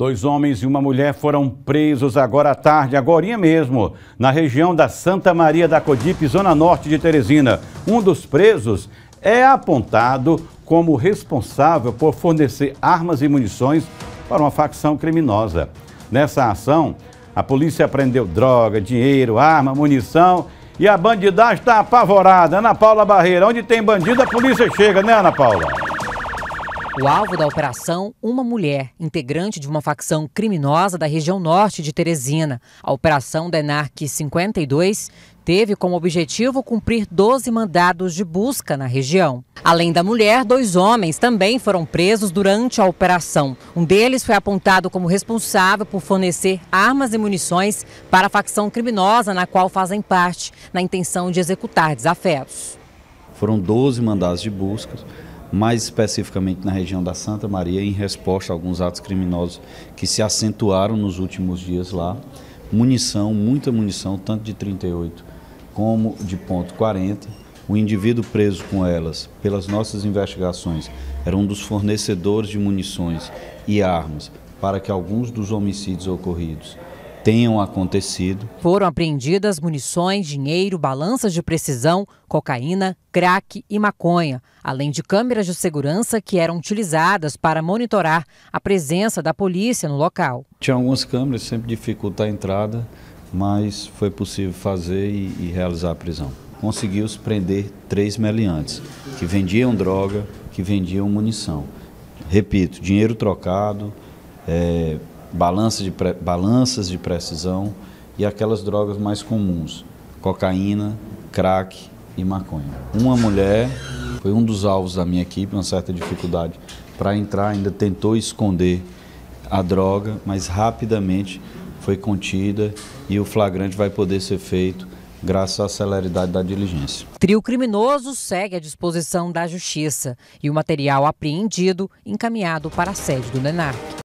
Dois homens e uma mulher foram presos agora à tarde, agorinha mesmo, na região da Santa Maria da Codipe, zona norte de Teresina. Um dos presos é apontado como responsável por fornecer armas e munições para uma facção criminosa. Nessa ação, a polícia apreendeu droga, dinheiro, arma, munição e a bandidagem está apavorada. Ana Paula Barreira, onde tem bandido, a polícia chega, né, Ana Paula? O alvo da operação, uma mulher, integrante de uma facção criminosa da região norte de Teresina. A operação Denarc 52 teve como objetivo cumprir 12 mandados de busca na região. Além da mulher, dois homens também foram presos durante a operação. Um deles foi apontado como responsável por fornecer armas e munições para a facção criminosa na qual fazem parte, na intenção de executar desafetos. Foram 12 mandados de busca mais especificamente na região da Santa Maria, em resposta a alguns atos criminosos que se acentuaram nos últimos dias lá. Munição, muita munição, tanto de 38 como de ponto 40. O indivíduo preso com elas, pelas nossas investigações, era um dos fornecedores de munições e armas para que alguns dos homicídios ocorridos tenham acontecido. Foram apreendidas munições, dinheiro, balanças de precisão, cocaína, crack e maconha, além de câmeras de segurança que eram utilizadas para monitorar a presença da polícia no local. Tinha algumas câmeras, sempre dificulta a entrada, mas foi possível fazer e, e realizar a prisão. Conseguiu-se prender três meliantes que vendiam droga, que vendiam munição. Repito, dinheiro trocado, é, balanças de, pre, balanças de precisão e aquelas drogas mais comuns, cocaína, crack e maconha. Uma mulher foi um dos alvos da minha equipe, uma certa dificuldade para entrar, ainda tentou esconder a droga, mas rapidamente foi contida e o flagrante vai poder ser feito graças à celeridade da diligência. Trio criminoso segue à disposição da Justiça e o material apreendido encaminhado para a sede do Nenar.